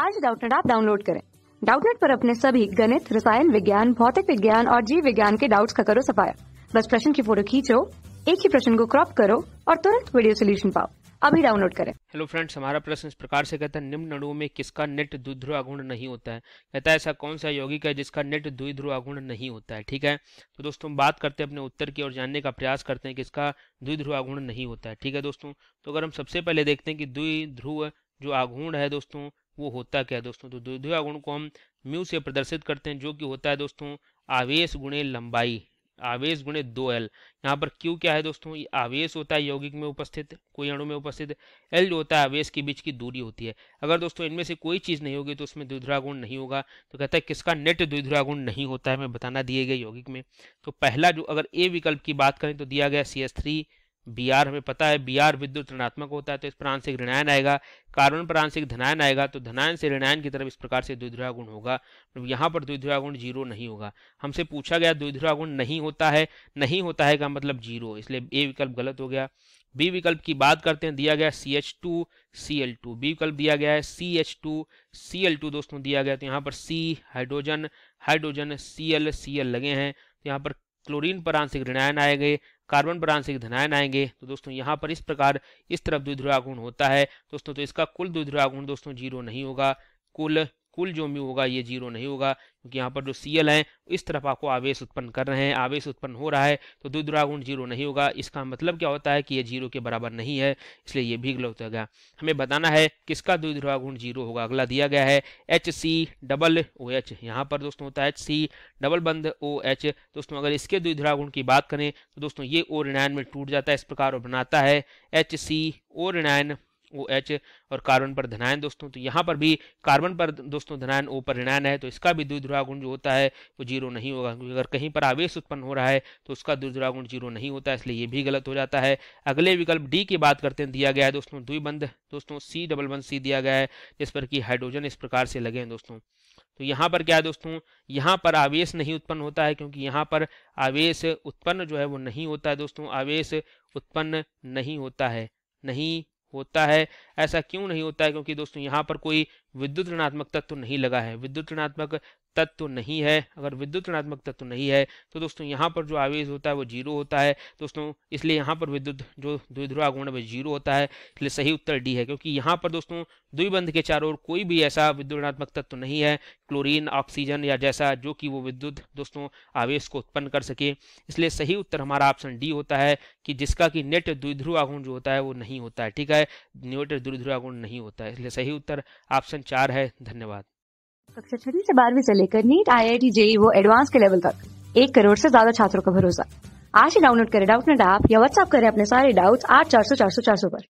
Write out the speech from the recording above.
आज डाउटनेट आप डाउनलोड करें डाउटनेट पर अपने सभी गणित रसायन विज्ञान भौतिक विज्ञान और जीव विज्ञान के डाउट्स का करो सफाया बस प्रश्न की फोटो खींचो एक ही प्रश्न को क्रॉप करो और तुरंत वीडियो सोल्यूशन पाओ अभी डाउनलोड करें हेलो फ्रेंड्स हमारा प्रश्न इस प्रकार से कहता है निम्न अणुओं में किसका नेट द्विध्रुव गुण नहीं होता है कहता है ऐसा कौन सा यौगिक है जिसका नेट द्विध्रुव गुण नहीं होता है ठीक है तो दोस्तों बात करते हैं अपने उत्तर की और जानने का प्रयास करते हैं कि इसका द्विध्रुव गुण नहीं होता है ठीक है दोस्तों तो अगर हम सबसे पहले देखते हैं कि द्विध्रुव जो आघूर्ण है दोस्तों वो होता क्या है दोस्तों तो द्विधा गुण को हम म्यू से प्रदर्शित करते हैं जो कि होता है दोस्तों आवेश गुणे लंबाई आवेश गुणे दो एल यहाँ पर क्यू क्या है दोस्तों ये आवेश होता है यौगिक में उपस्थित कोई अणु में उपस्थित एल जो होता है आवेश के बीच की दूरी होती है अगर दोस्तों इनमें से कोई चीज़ नहीं होगी तो उसमें द्विधुरा गुण नहीं होगा तो कहता है किसका नेट द्विधुरा गुण नहीं होता है मैं बताना दिए गए यौगिक में तो पहला जो अगर ए विकल्प की बात करें तो दिया गया C S three B R हमें पता है बी आर विद्युत ऋणात्मक होता है तो इस पर आंशिक ऋणायन आएगा कार्बन पर आंशिक धनायन आएगा तो धनायन से ऋणायन की तरफ इस प्रकार से द्विध्रुआ गुण होगा तो यहाँ पर द्विध्रुआ गुण जीरो नहीं होगा हमसे पूछा गया द्विध्रुआ गुण नहीं होता है नहीं होता है का मतलब जीरो इसलिए ए विकल्प गलत हो गया बी विकल्प की बात करते हैं दिया गया C H two C L two B विकल्प दिया गया है C H two C L two दोस्तों दिया गया तो यहाँ पर C hydrogen hydrogen C L C L लगे हैं तो यहाँ पर क्लोरीन पर आंशिक ऋणायन आएंगे कार्बन पर आंशिक धनायन आएंगे तो दोस्तों यहाँ पर इस प्रकार इस तरफ द्विध्रुवागुण होता है दोस्तों तो इसका कुल द्विध्रुवागुण दोस्तों जीरो नहीं होगा कुल कुल जो म्यू होगा ये जीरो नहीं होगा क्योंकि यहाँ पर जो सी एल है इस तरफ आपको आवेश उत्पन्न कर रहे हैं आवेश उत्पन्न हो रहा है तो द्विदुरागुण जीरो नहीं होगा इसका मतलब क्या होता है कि ये जीरो के बराबर नहीं है इसलिए ये भी गलत होगा हमें बताना है किसका द्विदुरागुण जीरो होगा अगला दिया गया है H C double O H यहाँ पर दोस्तों होता है एच सी डबल बंद ओ एच दोस्तों अगर इसके द्विधुरागुण की बात करें तो दोस्तों ये ओ ऋणायन में टूट जाता है इस प्रकार और बनाता है एच सी ओ ऋणायन ओ एच और कार्बन पर धनायन दोस्तों तो यहाँ पर भी कार्बन पर दोस्तों धनायन ओ पर ऋणायन है तो इसका भी द्विध्रुवा गुण जो होता है वो जीरो नहीं होगा क्योंकि अगर कहीं पर आवेश उत्पन्न हो रहा है तो उसका द्विध्रुवा गुण जीरो नहीं होता इसलिए ये भी गलत हो जाता है अगले विकल्प डी की बात करते हैं दिया गया है दोस्तों द्विबंध दोस्तों सी डबल वन सी दिया गया है जिस पर कि हाइड्रोजन इस प्रकार से लगे हैं दोस्तों तो यहाँ पर क्या है दोस्तों यहाँ पर आवेश नहीं उत्पन्न होता है क्योंकि यहाँ पर आवेश उत्पन्न जो है वो नहीं होता है दोस्तों आवेश उत्पन्न नहीं होता है नहीं होता है ऐसा क्यों नहीं होता है क्योंकि दोस्तों यहाँ पर कोई विद्युत ऋणात्मक तत्व तो नहीं लगा है विद्युत ऋणात्मक तत्व तो नहीं है अगर विद्युत ऋणात्मक तत्व तो नहीं है तो दोस्तों यहाँ पर जो आवेश होता है वो जीरो होता है दोस्तों इसलिए यहाँ पर विद्युत जो द्विध्रुवा आगुण वह जीरो होता है इसलिए सही उत्तर डी है क्योंकि यहाँ पर दोस्तों द्विबंध के चारों ओर कोई भी ऐसा विद्युत ऋणात्मक तत्व नहीं है क्लोरीन ऑक्सीजन या जैसा जो कि वो विद्युत दोस्तों आवेश को उत्पन्न कर सके इसलिए सही उत्तर हमारा ऑप्शन डी होता है कि जिसका कि नेट द्विध्रुव आगुण जो होता है वो नहीं होता है ठीक है है न्यूटर दूरी गुण नहीं होता है इसलिए सही उत्तर ऑप्शन चार है धन्यवाद कक्षा छठी से बारहवीं से लेकर NEET I I T JEE वो एडवांस के लेवल तक एक करोड़ से ज्यादा छात्रों का भरोसा आज ही डाउनलोड करें डाउट नेट ऐप या व्हाट्सअप करें अपने सारे डाउट्स आठ चार सौ चार सौ चार सौ पर